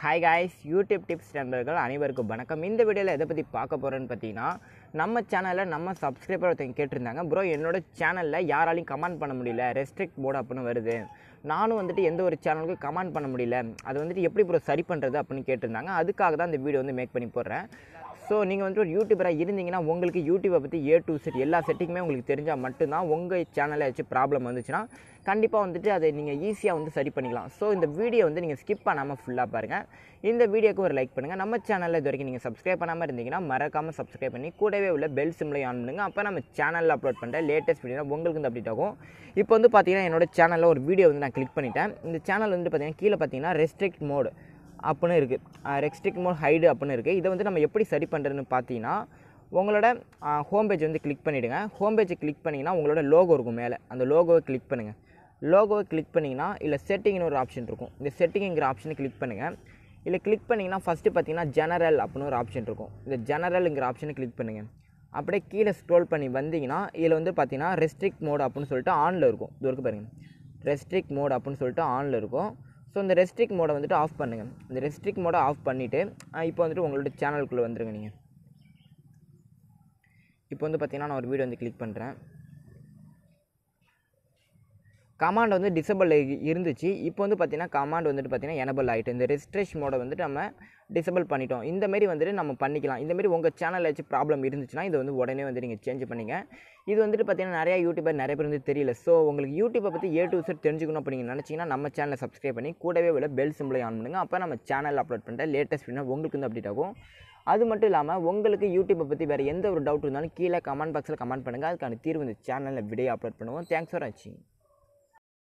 hi guys YouTube tips நண்பர்கள் அனைவருக்கும் வணக்கம் இந்த வீடியோவில் எதை பற்றி பார்க்க போகிறேன்னு பார்த்தீங்கன்னா நம்ம சேனலில் நம்ம சப்ஸ்கிரைபர் ஒருத்தவங்க கேட்டிருந்தாங்க ப்ரோ என்னோட சேனலில் யாராலையும் கமெண்ட் பண்ண முடியல ரெஸ்ட்ரிக்ட் போர்டு அப்படின்னு வருது நானும் வந்துட்டு எந்த ஒரு சேனலுக்கும் கமெண்ட் பண்ண முடியல அது வந்துட்டு எப்படி ப்ரோ சரி பண்ணுறது அப்படின்னு கேட்டிருந்தாங்க அதுக்காக தான் இந்த வீடியோ வந்து மேக் பண்ணி போடுறேன் ஸோ நீங்கள் வந்துட்டு ஒரு யூடியூபராக இருந்தீங்கன்னா உங்களுக்கு யூடியூப்பை பற்றி ஏ டு செட் எல்லா செட்டிங்குமே உங்களுக்கு தெரிஞ்சால் மட்டும்தான் உங்கள் சேனலில் ஏதாச்சும் ப்ராப்ளம் வந்துச்சுன்னா கண்டிப்பாக வந்துட்டு அதை நீங்கள் ஈஸியாக வந்து சரி பண்ணிக்கலாம் ஸோ இந்த வீடியோ வந்து நீங்கள் ஸ்கிப் பண்ணாமல் ஃபுல்லாக பாருங்கள் இந்த வீடியோக்கு ஒரு லைக் பண்ணுங்கள் நம்ம சேனலில் இது வரைக்கும் நீங்கள் சப்ஸ்கிரைப் பண்ணாமல் இருந்தீங்கன்னா மறக்காமல் சப்ஸ்கிரைப் பண்ணி கூடவே உள்ள பெல் சிம்லையும் ஆன் பண்ணுங்கள் அப்போ நம்ம சேனலில் அப்லோட் பண்ணுற லேட்டஸ்ட் வீடியோ உங்களுக்கு வந்து அப்டேட் ஆகும் இப்போ வந்து பார்த்தீங்கன்னா என்னோட சேனலில் ஒரு வீடியோ வந்து நான் கிளிக் பண்ணிட்டேன் இந்த சேனல் வந்து பார்த்தீங்கன்னா கீழே பார்த்தீங்கன்னா ரெஸ்ட்ரிக்ட் மோடு அப்படின்னு இருக்குது ரெக்ஸ்டிக் மோட் ஹைடு அப்படின்னு இருக்குது இதை வந்து நம்ம எப்படி சரி பண்ணுறதுன்னு பார்த்தீங்கன்னா உங்களோட ஹோம் பேஜ் வந்து கிளிக் பண்ணிவிடுங்க ஹோம் பேஜை கிளிக் பண்ணிங்கன்னா உங்களோட லோகோ இருக்கும் மேலே அந்த லோகோவை கிளிக் பண்ணுங்கள் லோகோவை கிளிக் பண்ணிங்கன்னா இல்லை செட்டிங்னு ஒரு ஆப்ஷன் இருக்கும் இந்த செட்டிங்கிற ஆப்ஷனை கிளிக் பண்ணுங்கள் இல்லை கிளிக் பண்ணிங்கன்னா ஃபஸ்ட்டு பார்த்தீங்கன்னா ஜெனரல் அப்படின்னு ஒரு ஆப்ஷன் இருக்கும் இந்த ஜெனரலுங்கிற ஆப்ஷனை கிளிக் பண்ணுங்கள் அப்படியே கீழே ஸ்க்ரோல் பண்ணி வந்தீங்கன்னா இதில் வந்து பார்த்தீங்கன்னா ரெஸ்ட்ரிக்ட் மோட் அப்படின்னு சொல்லிட்டு ஆனில் இருக்கும் இது இருக்கு பாருங்கள் ரெஸ்ட்ரிக்ட் மோட் அப்படின்னு சொல்லிட்டு ஆனில் இருக்கும் ஸோ இந்த ரெஸ்ட்ரிக் மோடை வந்துட்டு ஆஃப் பண்ணுங்கள் இந்த ரெஸ்ட்ரிக் மோடை ஆஃப் பண்ணிவிட்டு இப்போ வந்துட்டு உங்களோட சேனலுக்குள்ளே வந்துடுங்க நீங்கள் இப்போ வந்து பார்த்திங்கன்னா நான் ஒரு வீடியோ வந்து கிளிக் பண்ணுறேன் கமாண்ட் வந்து டிசபிள் இருந்துச்சு இப்போ வந்து பார்த்திங்கன்னா கமாண்ட் வந்துட்டு பார்த்திங்கன்னா எனபிள் ஆகிட்டு இந்த ரெஜிஸ்ட்ரேஷ் மோடை வந்துட்டு நம்ம டிசபிள் பண்ணிட்டோம் இந்தமாரி வந்துட்டு நம்ம பண்ணிக்கலாம் இந்தமாரி உங்கள் சேனல் ஏதாச்சும் ப்ராப்ளம் இருந்துச்சுன்னா இதை வந்து உடனே வந்து நீங்கள் சேஞ்ச் பண்ணிங்க இது வந்துட்டு பார்த்திங்கன்னா நிறையா யூடியூபர் நிறைய பேர் வந்து தெரியல ஸோ உங்களுக்கு யூடியூப்பை பற்றி ஏ டு செட் தெரிஞ்சுக்கணும் அப்படின்னு நினச்சிங்கன்னா நம்ம சேனலை சப்ஸ்கிரைப் பண்ணி கூடவே உள்ள பெல் சிம்பிளை ஆன் பண்ணுங்கள் அப்போ நம்ம சேனல் அப்லோட் பண்ணுற லேட்டஸ்ட் வீடியோ உங்களுக்கு வந்து அப்டேட் ஆகும் அது மட்டும் இல்லாமல் உங்களுக்கு யூடியூப்பை பற்றி வேறு எந்த ஒரு டவுட் இருந்தாலும் கீழே கமெண்ட் பாக்ஸில் கமெண்ட் பண்ணுங்கள் அதுக்கான தீர்வு இந்த சேனலில் வீடியோ அப்லோட் பண்ணுவோம் தேங்க்ஸ் ஃபார் வாட்சிங்